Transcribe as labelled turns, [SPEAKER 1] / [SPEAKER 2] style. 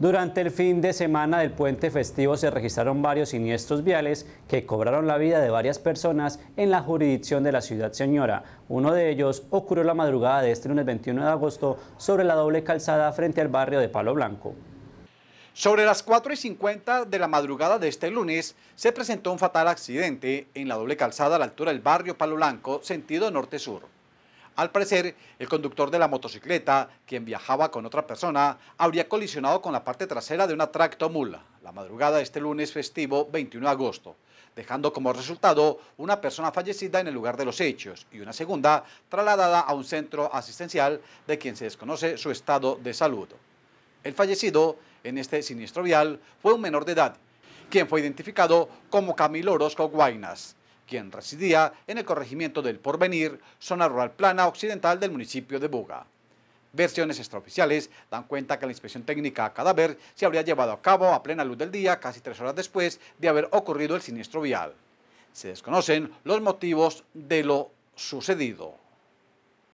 [SPEAKER 1] Durante el fin de semana del puente festivo se registraron varios siniestros viales que cobraron la vida de varias personas en la jurisdicción de la ciudad señora. Uno de ellos ocurrió la madrugada de este lunes 21 de agosto sobre la doble calzada frente al barrio de Palo Blanco.
[SPEAKER 2] Sobre las 4.50 y de la madrugada de este lunes se presentó un fatal accidente en la doble calzada a la altura del barrio Palo Blanco, sentido norte-sur. Al parecer, el conductor de la motocicleta, quien viajaba con otra persona, habría colisionado con la parte trasera de una mula, la madrugada de este lunes festivo 21 de agosto, dejando como resultado una persona fallecida en el lugar de los hechos y una segunda trasladada a un centro asistencial de quien se desconoce su estado de salud. El fallecido en este siniestro vial fue un menor de edad, quien fue identificado como Camilo Orozco Guainas, quien residía en el corregimiento del Porvenir, zona rural plana occidental del municipio de Buga. Versiones extraoficiales dan cuenta que la inspección técnica a cadáver se habría llevado a cabo a plena luz del día, casi tres horas después de haber ocurrido el siniestro vial. Se desconocen los motivos de lo sucedido.